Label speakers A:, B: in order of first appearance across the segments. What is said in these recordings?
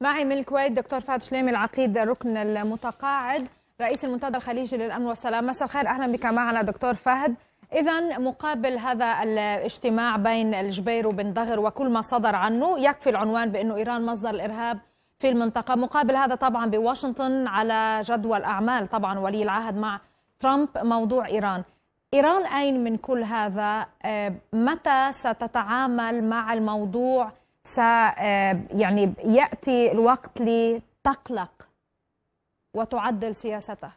A: معي من الكويت دكتور فهد شليمي العقيد الركن المتقاعد رئيس المنتدى الخليجي للامن والسلام مساء الخير اهلا بك معنا دكتور فهد اذا مقابل هذا الاجتماع بين الجبير وبن ضغر وكل ما صدر عنه يكفي العنوان بانه ايران مصدر الارهاب في المنطقه مقابل هذا طبعا بواشنطن على جدول اعمال طبعا ولي العهد مع ترامب موضوع ايران ايران اين من كل هذا آه، متى ستتعامل مع الموضوع س آه، يعني ياتي الوقت لتقلق وتعدل سياسته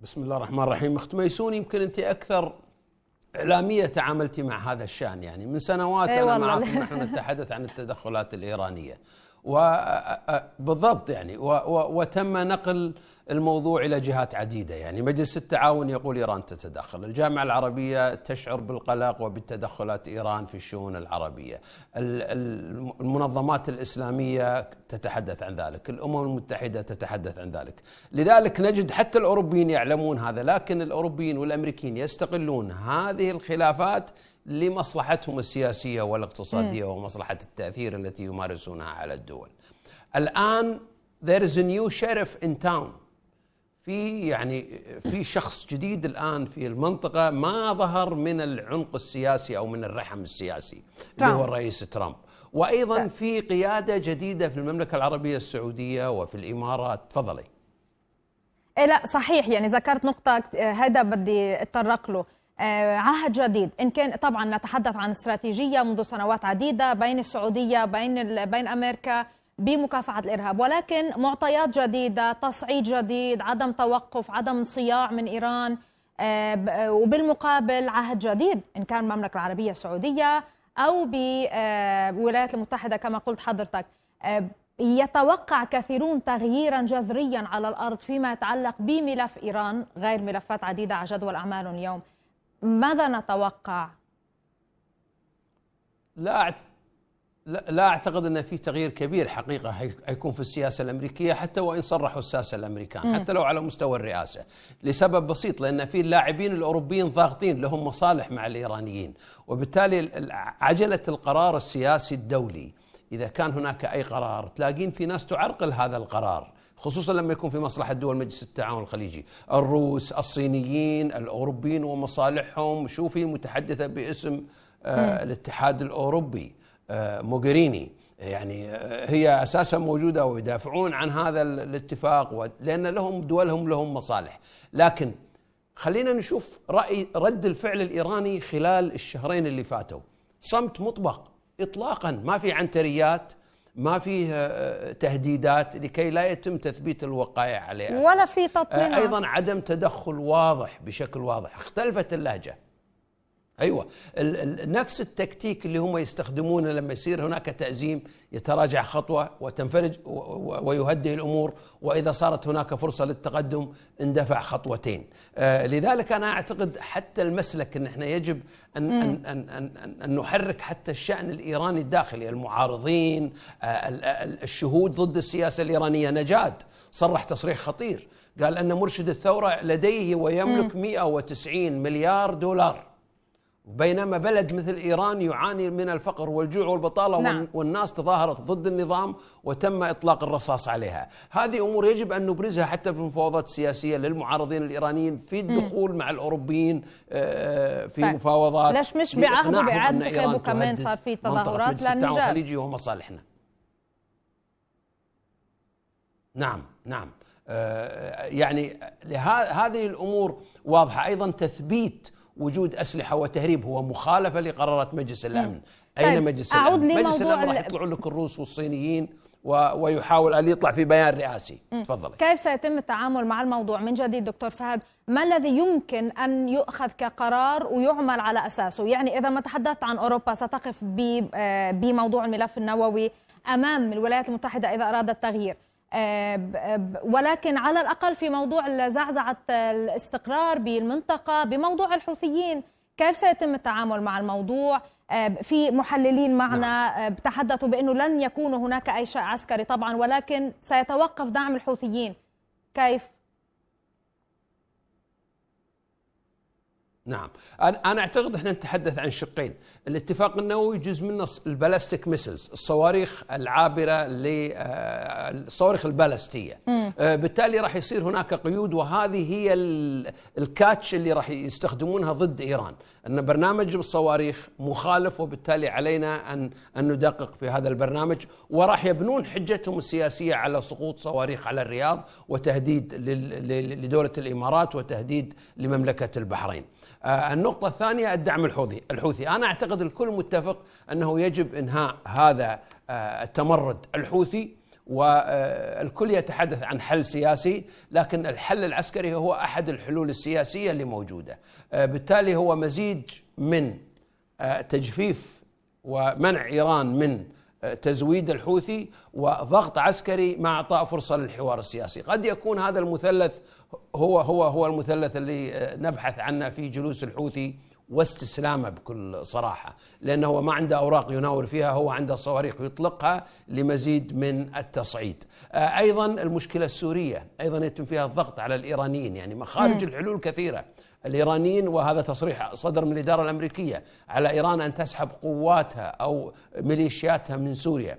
B: بسم الله الرحمن الرحيم اخت ميسون يمكن انت اكثر اعلاميه تعاملتي مع هذا الشان يعني من سنوات انا معكم نحن نتحدث عن التدخلات الايرانيه وبالضبط آه، آه، يعني و و وتم نقل الموضوع الى جهات عديده يعني مجلس التعاون يقول ايران تتدخل، الجامعه العربيه تشعر بالقلق وبتدخلات ايران في الشؤون العربيه، المنظمات الاسلاميه تتحدث عن ذلك، الامم المتحده تتحدث عن ذلك، لذلك نجد حتى الاوروبيين يعلمون هذا، لكن الاوروبيين والامريكيين يستغلون هذه الخلافات لمصلحتهم السياسيه والاقتصاديه ومصلحه التاثير التي يمارسونها على الدول. الان there is a new sheriff in town في يعني في شخص جديد الان في المنطقه ما ظهر من العنق السياسي او من الرحم السياسي اللي هو الرئيس ترامب وايضا في قياده جديده في المملكه العربيه السعوديه وفي الامارات تفضلي
A: إيه، لا صحيح يعني ذكرت نقطه هذا آه، بدي اتطرق له آه، عهد جديد ان كان طبعا نتحدث عن استراتيجيه منذ سنوات عديده بين السعوديه بين بين امريكا بمكافحة الإرهاب ولكن معطيات جديدة تصعيد جديد عدم توقف عدم صياع من إيران آه، وبالمقابل عهد جديد إن كان المملكة العربية السعودية أو بالولايات آه، المتحدة كما قلت حضرتك آه، يتوقع كثيرون تغييرا جذريا على الأرض فيما يتعلق بملف إيران غير ملفات عديدة على جدول أعمال اليوم ماذا نتوقع؟
B: لا لا, اعتقد ان في تغيير كبير حقيقه حيكون في السياسه الامريكيه حتى وان صرحوا الساسه الامريكان حتى لو على مستوى الرئاسه لسبب بسيط لان في اللاعبين الاوروبيين ضاغطين لهم مصالح مع الايرانيين وبالتالي عجله القرار السياسي الدولي اذا كان هناك اي قرار تلاقين في ناس تعرقل هذا القرار خصوصا لما يكون في مصلحه دول مجلس التعاون الخليجي، الروس، الصينيين، الاوروبيين ومصالحهم، شوفي متحدثه باسم آه، الاتحاد الاوروبي، موجريني يعني هي اساسا موجوده ويدافعون عن هذا الاتفاق لان لهم دولهم لهم مصالح لكن خلينا نشوف راي رد الفعل الايراني خلال الشهرين اللي فاتوا صمت مطبق اطلاقا ما في عنتريات ما فيه آه، تهديدات لكي لا يتم تثبيت الوقائع عليها
A: ولا في تطمينات آه، ايضا
B: عدم تدخل واضح بشكل واضح اختلفت اللهجه ايوه نفس التكتيك اللي هم يستخدمونه لما يصير هناك تعزيم يتراجع خطوه وتنفرج ويهدئ الامور واذا صارت هناك فرصه للتقدم اندفع خطوتين آه، لذلك انا اعتقد حتى المسلك ان احنا يجب ان ان ان, أن, أن نحرك حتى الشان الايراني الداخلي المعارضين آه، الشهود ضد السياسه الايرانيه نجاد صرح تصريح خطير قال ان مرشد الثوره لديه ويملك 190 مليار دولار بينما بلد مثل ايران يعاني من الفقر والجوع والبطاله نعم. والناس تظاهرت ضد النظام وتم اطلاق الرصاص عليها، هذه امور يجب ان نبرزها حتى في المفاوضات السياسيه للمعارضين الايرانيين في الدخول م. مع الاوروبيين آه، في طيب. مفاوضات ليش مش بعهد باعاده خيبه كمان صار في تظاهرات للنجاة الخليجي وهو مصالحنا. نعم نعم آه، يعني هذه الامور واضحه ايضا تثبيت وجود اسلحه وتهريب هو مخالفه لقرارات مجلس الامن نعم. اين طيب مجلس الامن أعود مجلس الامن راح يطلعوا لك الروس والصينيين و... ويحاول ان يطلع في بيان رئاسي تفضلي
A: كيف سيتم التعامل مع الموضوع من جديد دكتور فهد ما الذي يمكن ان يؤخذ كقرار ويعمل على اساسه يعني اذا ما تحدثت عن اوروبا ستقف ب... آه، بموضوع الملف النووي امام الولايات المتحده اذا ارادت تغيير آه، آه، ولكن على الأقل في موضوع زعزعة الاستقرار بالمنطقة بموضوع الحوثيين كيف سيتم التعامل مع الموضوع آه، في محللين معنا نعم. تحدثوا بأنه لن يكون هناك أي شيء عسكري طبعا ولكن سيتوقف دعم الحوثيين كيف
B: نعم انا اعتقد احنا نتحدث عن شقين الاتفاق النووي جزء منه البلاستيك ميسلز الصواريخ العابره للصواريخ آه، البالستيه آه، بالتالي راح يصير هناك قيود وهذه هي الكاتش اللي راح يستخدمونها ضد ايران ان برنامج الصواريخ مخالف وبالتالي علينا ان ان ندقق في هذا البرنامج وراح يبنون حجتهم السياسيه على سقوط صواريخ على الرياض وتهديد لدوله الامارات وتهديد لمملكه البحرين آه، النقطة الثانية الدعم الحوثي الحوثي أنا أعتقد الكل متفق أنه يجب إنهاء هذا آه، التمرد الحوثي والكل يتحدث عن حل سياسي لكن الحل العسكري هو أحد الحلول السياسية اللي موجودة آه، بالتالي هو مزيج من تجفيف ومنع إيران من تزويد الحوثي وضغط عسكري مع اعطاء فرصه للحوار السياسي، قد يكون هذا المثلث هو هو هو المثلث اللي آه، نبحث عنه في جلوس الحوثي واستسلامه بكل صراحة لأنه هو ما عنده أوراق يناور فيها هو عنده صواريخ يطلقها لمزيد من التصعيد آه، أيضا المشكلة السورية أيضا يتم فيها الضغط على الإيرانيين يعني مخارج الحلول كثيرة الايرانيين وهذا تصريح صدر من الاداره الامريكيه على ايران ان تسحب قواتها او ميليشياتها من سوريا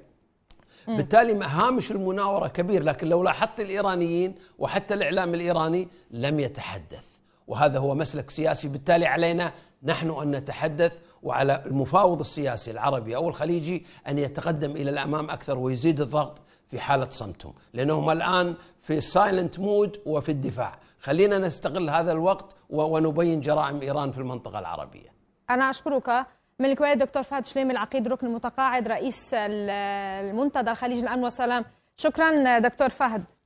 B: بالتالي هامش المناوره كبير لكن لو لاحظت الايرانيين وحتى الاعلام الايراني لم يتحدث وهذا هو مسلك سياسي بالتالي علينا نحن ان نتحدث وعلى المفاوض السياسي العربي او الخليجي ان يتقدم الى الامام اكثر ويزيد الضغط في حاله صمتهم، لانهم الان في سايلنت مود وفي الدفاع، خلينا نستغل هذا الوقت ونبين جرائم ايران في المنطقه العربيه.
A: انا اشكرك من الكويت دكتور فهد شليم العقيد ركن المتقاعد رئيس المنتدى الخليج الأمن والسلام، شكرا دكتور فهد.